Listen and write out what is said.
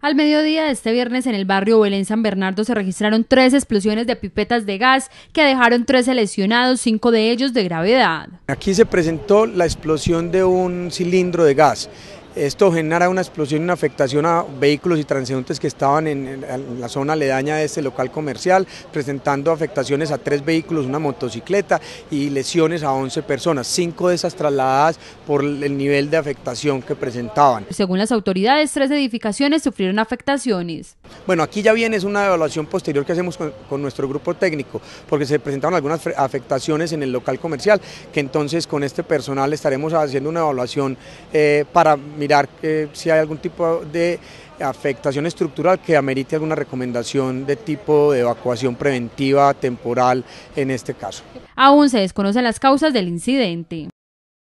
Al mediodía de este viernes en el barrio Belén San Bernardo se registraron tres explosiones de pipetas de gas que dejaron tres lesionados, cinco de ellos de gravedad. Aquí se presentó la explosión de un cilindro de gas. Esto genera una explosión y una afectación a vehículos y transeúntes que estaban en, la zona aledaña de este local comercial, presentando afectaciones a tres vehículos, una motocicleta y lesiones a 11 personas, cinco de esas trasladadas por el nivel de afectación que presentaban. Según las autoridades, tres edificaciones sufrieron afectaciones. Bueno, aquí ya viene es una evaluación posterior que hacemos con, nuestro grupo técnico, porque se presentaron algunas afectaciones en el local comercial, que entonces con este personal estaremos haciendo una evaluación eh, para mi si hay algún tipo de afectación estructural que amerite alguna recomendación de tipo de evacuación preventiva temporal en este caso. Aún se desconocen las causas del incidente.